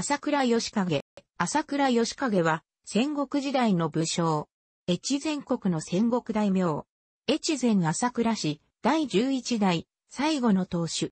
朝倉義景。朝倉義景は、戦国時代の武将。越前国の戦国大名。越前朝倉氏、第11代、最後の当主。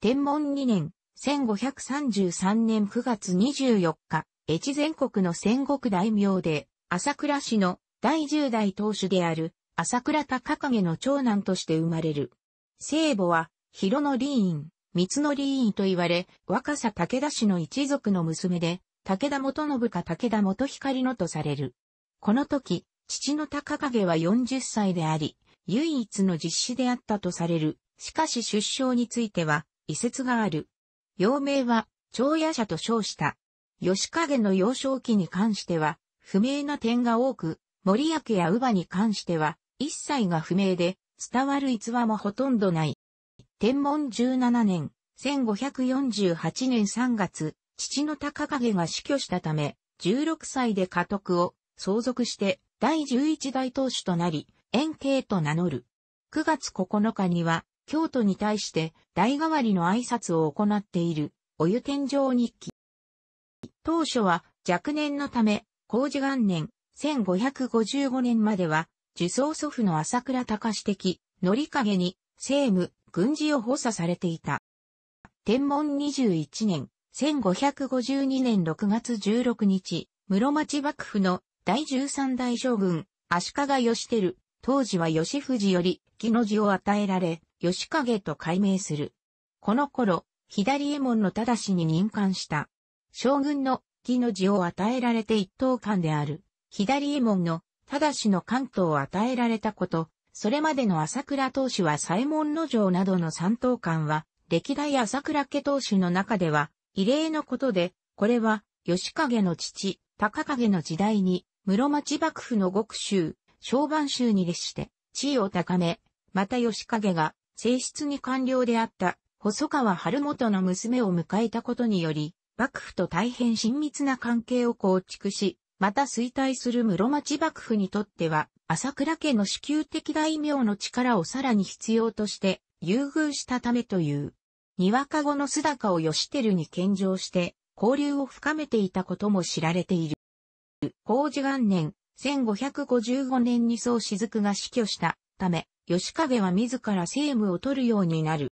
天文2年、1533年9月24日、越前国の戦国大名で、朝倉氏の第10代当主である、朝倉高景の長男として生まれる。聖母は、広野林院。三則院と言われ、若狭武田氏の一族の娘で、武田元信か武田元光のとされる。この時、父の高影は40歳であり、唯一の実施であったとされる。しかし出生については、遺説がある。幼名は、長野者と称した。吉影の幼少期に関しては、不明な点が多く、森明や乳母に関しては、一切が不明で、伝わる逸話もほとんどない。天文17年、1548年3月、父の高影が死去したため、16歳で家督を相続して第11代当主となり、円慶と名乗る。9月9日には、京都に対して代替わりの挨拶を行っている、お湯天井日記。当初は若年のため、工事元年、1555年までは、受葬祖父の朝倉隆史的、乗り影に、政務、軍事を補佐されていた。天文21年、1552年6月16日、室町幕府の第13代将軍、足利義輝、当時は義藤より、木の字を与えられ、義影と改名する。この頃、左衛門の正に任官した。将軍の木の字を与えられて一等官である、左衛門の正の関東を与えられたこと、それまでの朝倉投手は左衛門の城などの三等官は、歴代朝倉家投手の中では、異例のことで、これは、吉影の父、高影の時代に、室町幕府の極州、小番州に列して、地位を高め、また吉影が、正室に官僚であった、細川春元の娘を迎えたことにより、幕府と大変親密な関係を構築し、また衰退する室町幕府にとっては、朝倉家の支給的大名の力をさらに必要として優遇したためという。にわか後の須高を吉輝に献上して、交流を深めていたことも知られている。工事元年、1555年に宋雫が死去したため、吉影は自ら政務を取るようになる。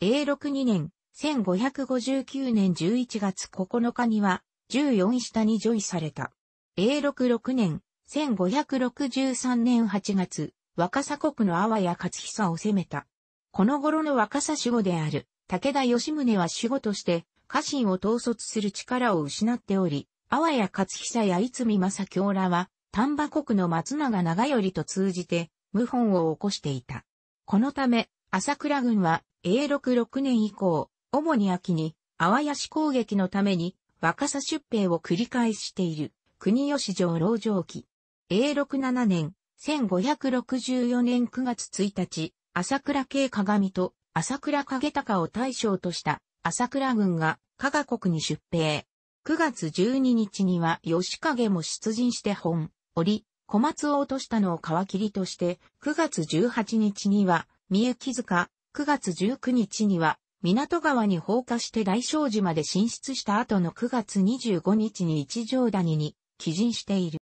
永禄2年、1559年11月9日には、14下に除位された。A66 年、1563年8月、若狭国の阿波や勝久を攻めた。この頃の若狭守護である、武田義宗は守護として、家臣を統率する力を失っており、阿波や勝久や逸見正京らは、丹波国の松永長頼と通じて、謀反を起こしていた。このため、朝倉軍は、A66 年以降、主に秋に、阿波屋市攻撃のために、若狭出兵を繰り返している。国吉城老城記。A67 年、1564年9月1日、朝倉慶鏡と朝倉景隆を大将とした朝倉軍が加賀国に出兵。9月12日には吉影も出陣して本、折、小松を落としたのを皮切りとして、9月18日には三雪塚、9月19日には港川に放火して大正寺まで進出した後の9月25日に一条谷に起人している。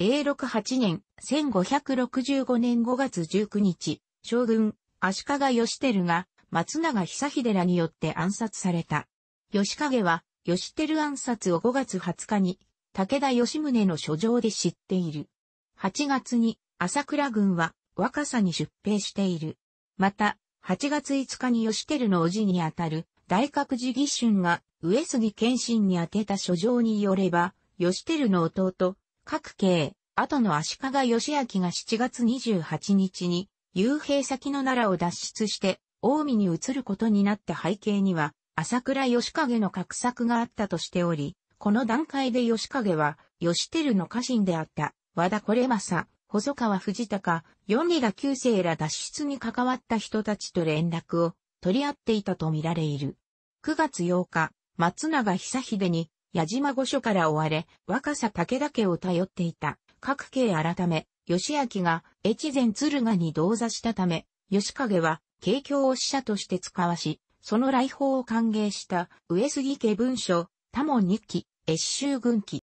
永禄8年、1565年5月19日、将軍、足利義輝が、松永久秀らによって暗殺された。義景は、義輝暗殺を5月20日に、武田義宗の書状で知っている。8月に、朝倉軍は、若さに出兵している。また、8月5日に義輝の叔父にあたる、大覚寺義春が、上杉謙信に宛てた書状によれば、義輝の弟、各慶、後の足利義明が7月28日に、幽閉先の奈良を脱出して、大海に移ることになった背景には、朝倉義景の格策があったとしており、この段階で義景は、義輝の家臣であった、和田これさ、細川藤四里田九世ら脱出に関わった人たちと連絡を取り合っていたとみられいる。9月8日、松永久秀に矢島御所から追われ、若さ武田家を頼っていた、各家改め、義明が越前鶴ヶに同座したため、義影は、景況を使者として使わし、その来訪を歓迎した、上杉家文書、多門日記、越州軍記。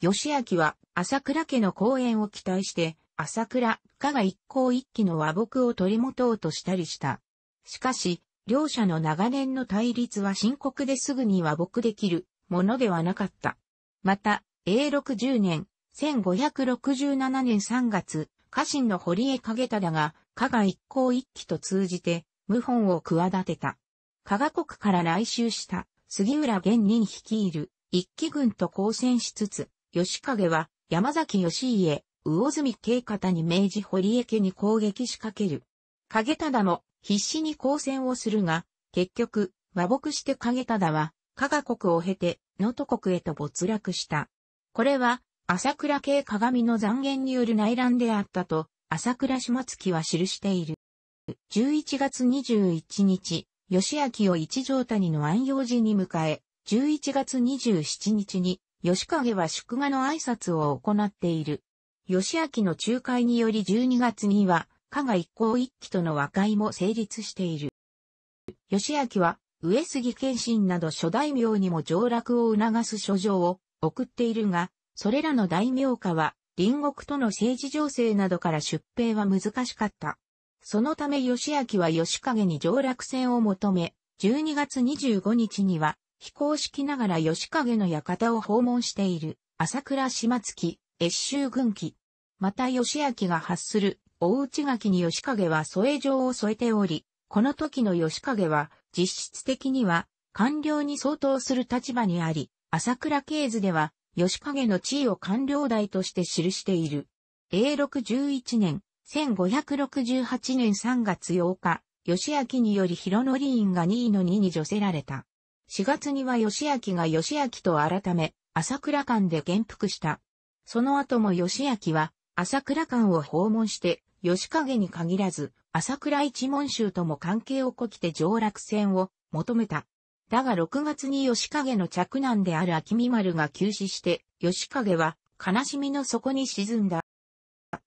義明は、朝倉家の講演を期待して、朝倉、加賀一向一揆の和睦を取り持とうとしたりした。しかし、両者の長年の対立は深刻ですぐに和睦できるものではなかった。また、永禄10年、1567年3月、家臣の堀江景忠が、加賀一向一揆と通じて、謀反を企てた。加賀国から来襲した杉浦玄人率いる一揆軍と交戦しつつ、吉影は山崎義家、魚住慶方に命じ堀江家に攻撃しかける。影忠も必死に交戦をするが、結局、和睦して影忠は加賀国を経て、能登国へと没落した。これは、朝倉系鏡の残言による内乱であったと、朝倉島月は記している。11月21日、義明を一条谷の安養寺に迎え、11月27日に、吉影は祝賀の挨拶を行っている。義明の仲介により12月には、加賀一行一揆との和解も成立している。義明は上杉謙信など諸大名にも上洛を促す書状を送っているが、それらの大名家は、隣国との政治情勢などから出兵は難しかった。そのため義明は義景に上洛戦を求め、12月25日には、非公式ながら義景の館を訪問している、朝倉島月、越州軍記。また義明が発する、大内垣に義景は添え状を添えており、この時の義景は、実質的には官僚に相当する立場にあり、朝倉慶図では吉影の地位を官僚代として記している。永禄11年、1568年3月8日、吉明により広則院が2位の2に除せられた。4月には吉明が吉明と改め、朝倉館で元服した。その後も吉明は、朝倉館を訪問して、吉影に限らず、朝倉一門衆とも関係をこきて上落戦を求めた。だが6月に吉影の嫡男である秋見丸が急死して、吉影は悲しみの底に沈んだ。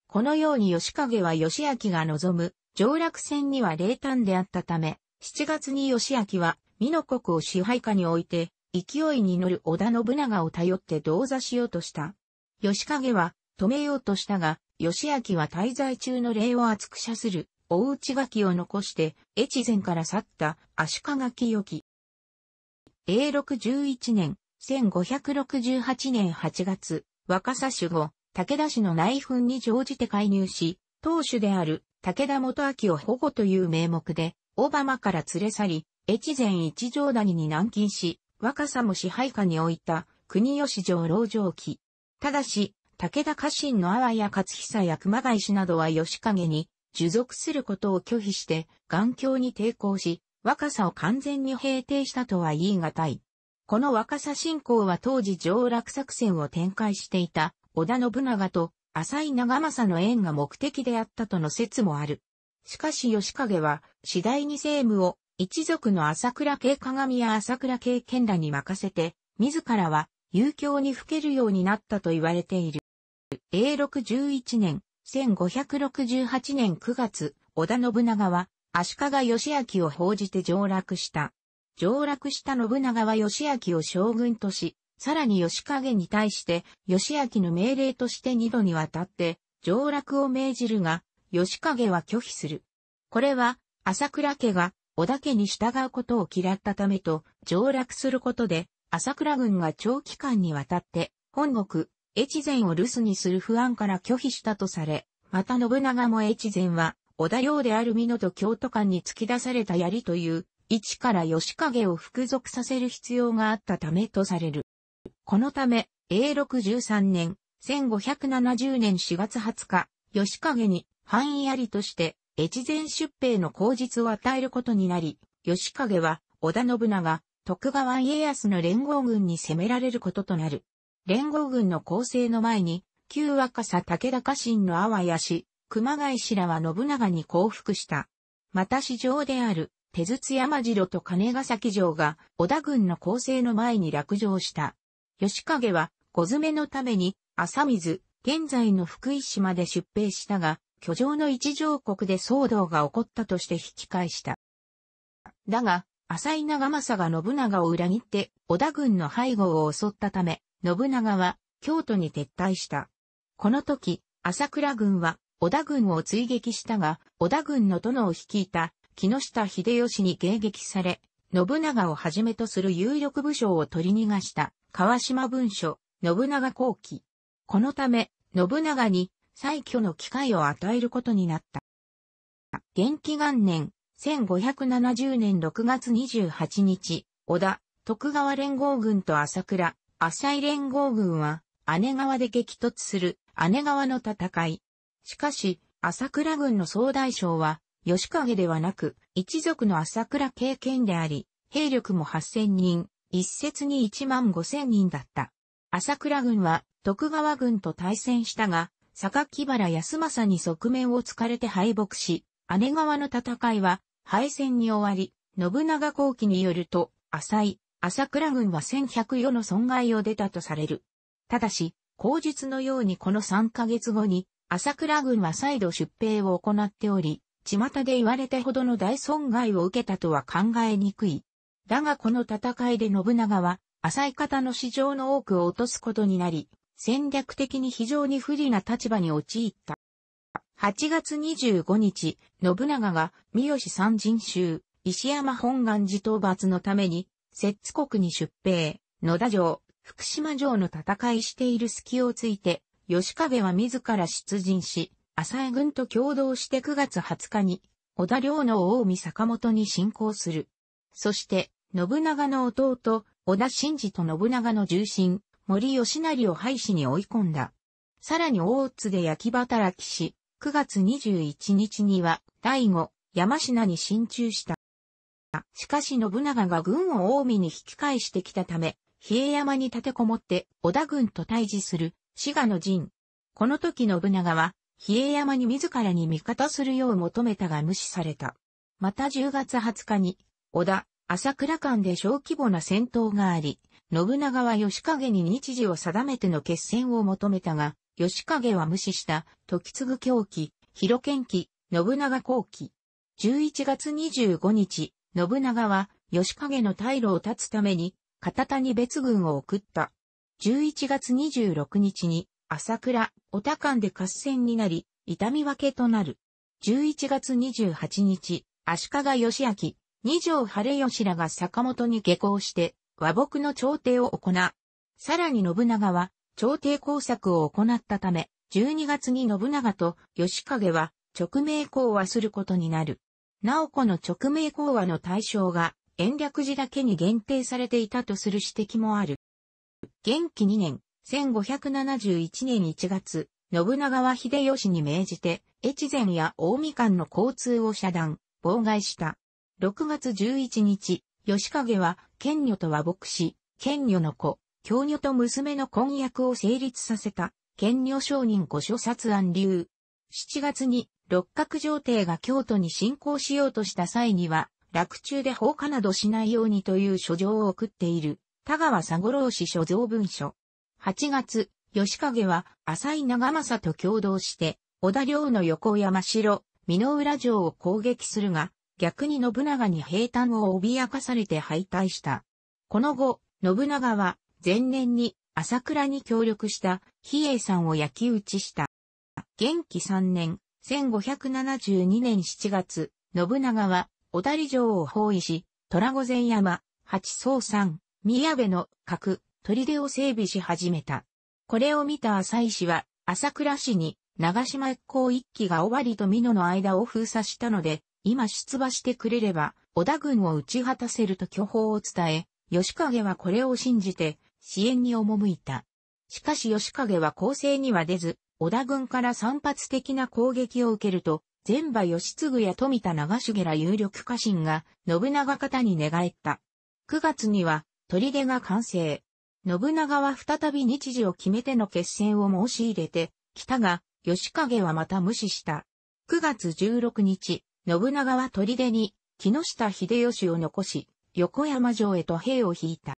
このように吉影は吉明が望む上落戦には冷淡であったため、7月に吉明は美濃国を支配下に置いて、勢いに乗る織田信長を頼って同座しようとした。吉影は止めようとしたが、義明は滞在中の礼を厚く射する、大内垣を残して、越前から去った足利清き。永禄11年、1568年8月、若狭守護、武田氏の内紛に乗じて介入し、当主である武田元明を保護という名目で、オバマから連れ去り、越前一条谷に軟禁し、若狭も支配下に置いた国吉城老城記。ただし、武田家臣の阿波や勝久や熊谷氏などは義景に、従属することを拒否して、眼鏡に抵抗し、若さを完全に平定したとは言い難い。この若さ信仰は当時上落作戦を展開していた織田信長と浅井長政の縁が目的であったとの説もある。しかし義景は次第に政務を一族の朝倉家鏡や朝倉家剣らに任せて、自らは遊興にふけるようになったと言われている。A61 年、1568年9月、織田信長は、足利義明を報じて上洛した。上洛した信長は義明を将軍とし、さらに義景に対して、義明の命令として二度にわたって、上洛を命じるが、義景は拒否する。これは、朝倉家が、織田家に従うことを嫌ったためと、上洛することで、朝倉軍が長期間にわたって、本国、越前を留守にする不安から拒否したとされ、また信長も越前は、織田領である美濃と京都間に突き出された槍という、位置から吉影を服属させる必要があったためとされる。このため、永禄13年、1570年4月20日、吉影に範囲槍として、越前出兵の口実を与えることになり、吉影は、織田信長、徳川家康の連合軍に攻められることとなる。連合軍の構成の前に、旧若狭武田家臣の阿波やし、熊谷氏らは信長に降伏した。また市場である、手筒山城と金ヶ崎城が、織田軍の構成の前に落城した。吉影は、小詰めのために、浅水、現在の福井市まで出兵したが、居城の一条国で騒動が起こったとして引き返した。だが、浅井長政が信長を裏切って、織田軍の背後を襲ったため、信長は京都に撤退した。この時、朝倉軍は織田軍を追撃したが、織田軍の殿を率いた木下秀吉に迎撃され、信長をはじめとする有力武将を取り逃がした川島文書、信長後期。このため、信長に再挙の機会を与えることになった。元気元年、1570年6月28日、織田、徳川連合軍と朝倉、浅井連合軍は、姉川で激突する姉川の戦い。しかし、朝倉軍の総大将は、吉影ではなく、一族の朝倉経験であり、兵力も8000人、一説に1万5000人だった。朝倉軍は、徳川軍と対戦したが、坂木原康政に側面を突かれて敗北し、姉川の戦いは、敗戦に終わり、信長後期によると、浅井、朝倉軍は1 1 0余の損害を出たとされる。ただし、口述のようにこの3ヶ月後に、朝倉軍は再度出兵を行っており、巷で言われたほどの大損害を受けたとは考えにくい。だがこの戦いで信長は、浅い方の市場の多くを落とすことになり、戦略的に非常に不利な立場に陥った。8月25日、信長が三好三人衆、石山本願寺討伐のために摂津国に出兵、野田城、福島城の戦いしている隙をついて、吉影は自ら出陣し、浅江軍と共同して9月20日に、小田領の大海坂本に侵攻する。そして、信長の弟、小田信二と信長の重臣、森吉成を廃止に追い込んだ。さらに大津で焼き働きし、9月21日には、第五、山品に進駐した。しかし信長が軍を近江に引き返してきたため、比叡山に立てこもって織田軍と対峙する滋賀の陣。この時信長は、比叡山に自らに味方するよう求めたが無視された。また10月20日に、織田、朝倉間で小規模な戦闘があり、信長は吉影に日時を定めての決戦を求めたが、吉影は無視した、時継狂気、広賢気、信長後期。11月25日、信長は、吉影の退路を断つために、片田に別軍を送った。11月26日に、朝倉、小田間で合戦になり、痛み分けとなる。11月28日、足利義明、二条晴吉らが坂本に下校して、和睦の朝廷を行う。さらに信長は、朝廷工作を行ったため、12月に信長と吉影は、直命講和することになる。なおこの直命講話の対象が、延暦寺だけに限定されていたとする指摘もある。元気2年、1571年1月、信長は秀吉に命じて、越前や大見間の交通を遮断、妨害した。6月11日、吉影は、剣女と和睦し、剣女の子、京女と娘の婚約を成立させた、剣女商人御所殺案流。7月に、六角上帝が京都に侵攻しようとした際には、落中で放火などしないようにという書状を送っている、田川佐五郎氏所蔵文書。8月、吉影は浅井長政と共同して、小田領の横山城、美濃浦城を攻撃するが、逆に信長に平坦を脅かされて敗退した。この後、信長は前年に朝倉に協力した比叡山を焼き討ちした。元気3年、1572年7月、信長は、小谷城を包囲し、虎御前山、八宗山、宮部の角、砦を整備し始めた。これを見た浅井氏は、朝倉氏に、長島一行一騎が尾張と美濃の間を封鎖したので、今出馬してくれれば、織田軍を打ち果たせると巨砲を伝え、吉影はこれを信じて、支援に赴いた。しかし吉影は攻勢には出ず、織田軍から散発的な攻撃を受けると、前場義継や富田長重ら有力家臣が信長方に寝返った。9月には砦が完成。信長は再び日時を決めての決戦を申し入れて、来たが、義景はまた無視した。9月16日、信長は砦に、木下秀吉を残し、横山城へと兵を引いた。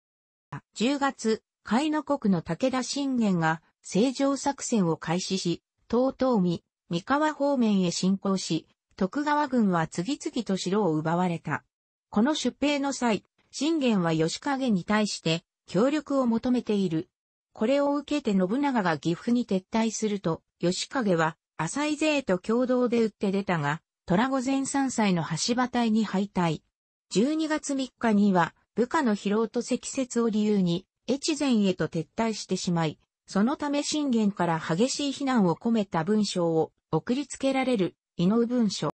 10月、海の国の武田信玄が正常作戦を開始し、東東見、三河方面へ進行し、徳川軍は次々と城を奪われた。この出兵の際、信玄は吉影に対して協力を求めている。これを受けて信長が岐阜に撤退すると、吉影は浅井勢と共同で打って出たが、虎御前三歳の橋場隊に敗退。12月3日には部下の疲労と積雪を理由に、越前へと撤退してしまい、そのため信玄から激しい非難を込めた文章を送りつけられる、井上文書。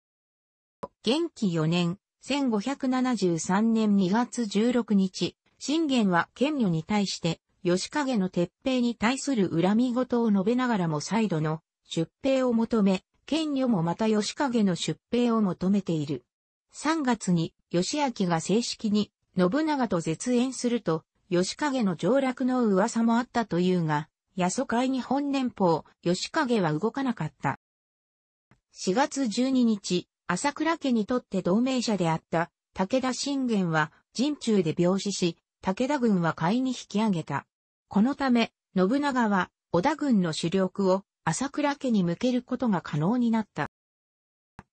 元気4年、1573年2月16日、信玄は県女に対して、吉影の鉄平に対する恨み事を述べながらも再度の出兵を求め、県女もまた吉影の出兵を求めている。3月に、吉明が正式に、信長と絶縁すると、吉影の上落の噂もあったというが、八疎海日本連邦、吉影は動かなかった。4月12日、朝倉家にとって同盟者であった武田信玄は陣中で病死し、武田軍は海に引き上げた。このため、信長は織田軍の主力を朝倉家に向けることが可能になった。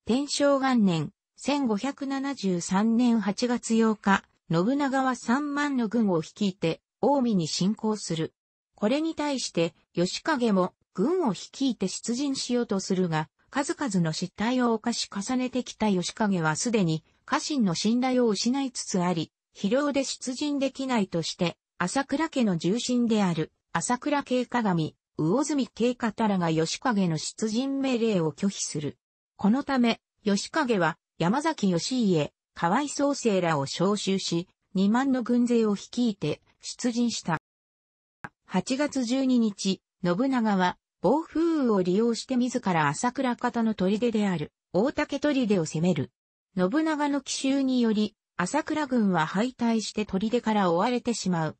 天正元年、1573年8月8日、信長は3万の軍を率いて、近江に侵攻する。これに対して、吉影も軍を率いて出陣しようとするが、数々の失態を犯し重ねてきた吉影はすでに家臣の信頼を失いつつあり、疲労で出陣できないとして、朝倉家の重臣である、朝倉慶鏡、魚住慶方らが吉影の出陣命令を拒否する。このため、吉影は山崎義家、河合創生らを招集し、2万の軍勢を率いて出陣した。8月12日、信長は暴風雨を利用して自ら朝倉方の砦である大竹砦を攻める。信長の奇襲により、朝倉軍は敗退して砦から追われてしまう。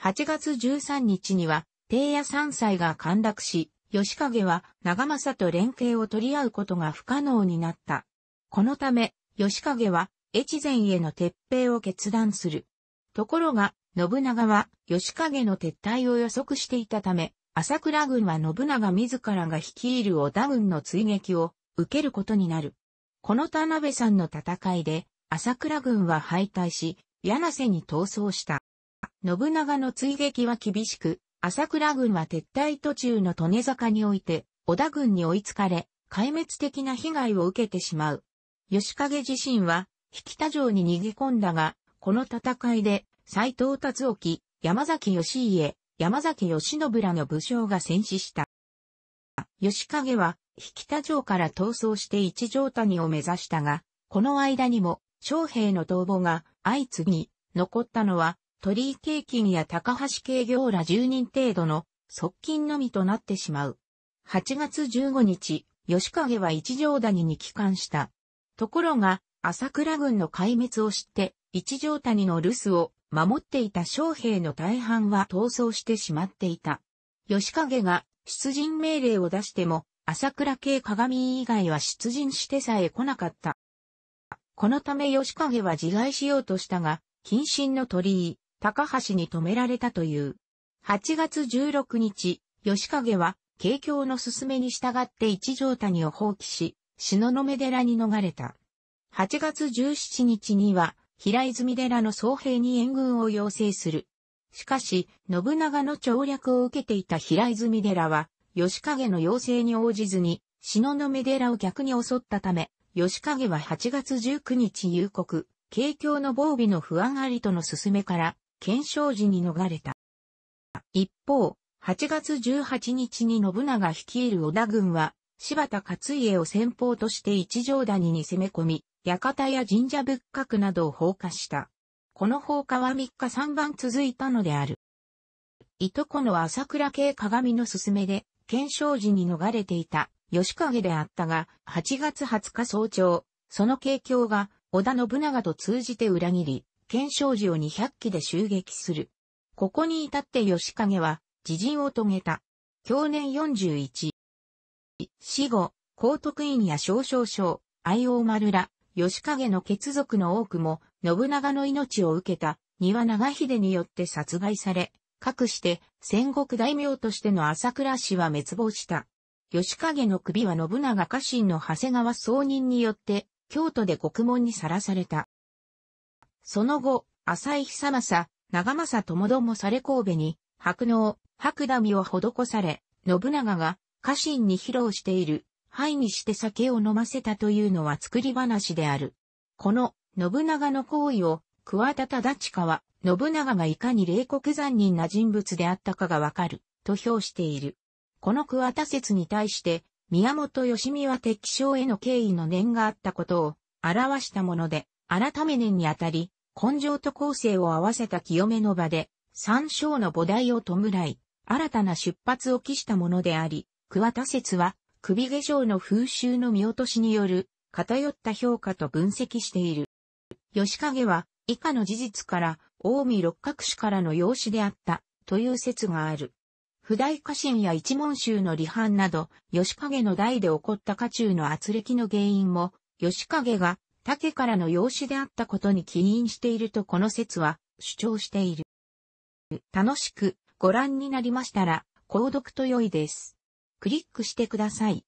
8月13日には、帝野山歳が陥落し、吉影は長政と連携を取り合うことが不可能になった。このため、吉影は越前への撤兵を決断する。ところが、信長は義景の撤退を予測していたため、朝倉軍は信長自らが率いる織田軍の追撃を受けることになる。この田辺さんの戦いで、朝倉軍は敗退し、柳瀬に逃走した。信長の追撃は厳しく、朝倉軍は撤退途中の利根坂において、織田軍に追いつかれ、壊滅的な被害を受けてしまう。吉影自身は、引田城に逃げ込んだが、この戦いで斎藤達沖、山崎義家、山崎義信らの武将が戦死した。義影は、引田城から逃走して一条谷を目指したが、この間にも、将兵の逃亡が相次ぎ、残ったのは、鳥居慶金や高橋慶行ら10人程度の側近のみとなってしまう。8月15日、吉影は一条谷に帰還した。ところが、朝倉軍の壊滅を知って、一条谷の留守を守っていた将兵の大半は逃走してしまっていた。吉影が出陣命令を出しても、朝倉系鏡以外は出陣してさえ来なかった。このため吉影は自害しようとしたが、近親の鳥居、高橋に止められたという。8月16日、吉影は、景況の勧めに従って一条谷を放棄し、の目寺に逃れた。8月17日には、平泉寺の総兵に援軍を要請する。しかし、信長の調略を受けていた平泉寺は、吉影の要請に応じずに、篠目寺を逆に襲ったため、吉影は8月19日夕刻、景況の防備の不安ありとの勧めから、検証時に逃れた。一方、8月18日に信長率いる織田軍は、柴田勝家を先方として一条谷に攻め込み、館や神社仏閣などを放火した。この放火は3日3晩続いたのである。いとこの朝倉系鏡の勧めで、検証時に逃れていた吉影であったが、8月20日早朝、その景況が織田信長と通じて裏切り、検証時を200機で襲撃する。ここに至って吉影は、自陣を遂げた。去年41。死後、高徳院や少々省、愛王丸ら、義景の血族の多くも、信長の命を受けた、庭長秀によって殺害され、かくして戦国大名としての朝倉氏は滅亡した。義景の首は信長家臣の長谷川総人によって、京都で獄門にさらされた。その後、浅井久政、長政ともどもされ神戸に、白能、白髪を施され、信長が家臣に披露している灰にして酒を飲ませたというのは作り話である。この信長の行為を桑田忠親は信長がいかに冷酷残忍な人物であったかがわかると評している。この桑田説に対して宮本義美は敵将への敬意の念があったことを表したもので、改め年にあたり、根性と構成を合わせた清めの場で、三章の菩提を弔い、新たな出発を期したものであり、桑田説は首下状の風習の見落としによる偏った評価と分析している。吉影は以下の事実から近江六角氏からの養子であったという説がある。不代家臣や一門衆の離反など、吉影の代で起こった家中の圧力の原因も、吉影が竹からの養子であったことに起因しているとこの説は主張している。楽しくご覧になりましたら、購読と良いです。クリックしてください。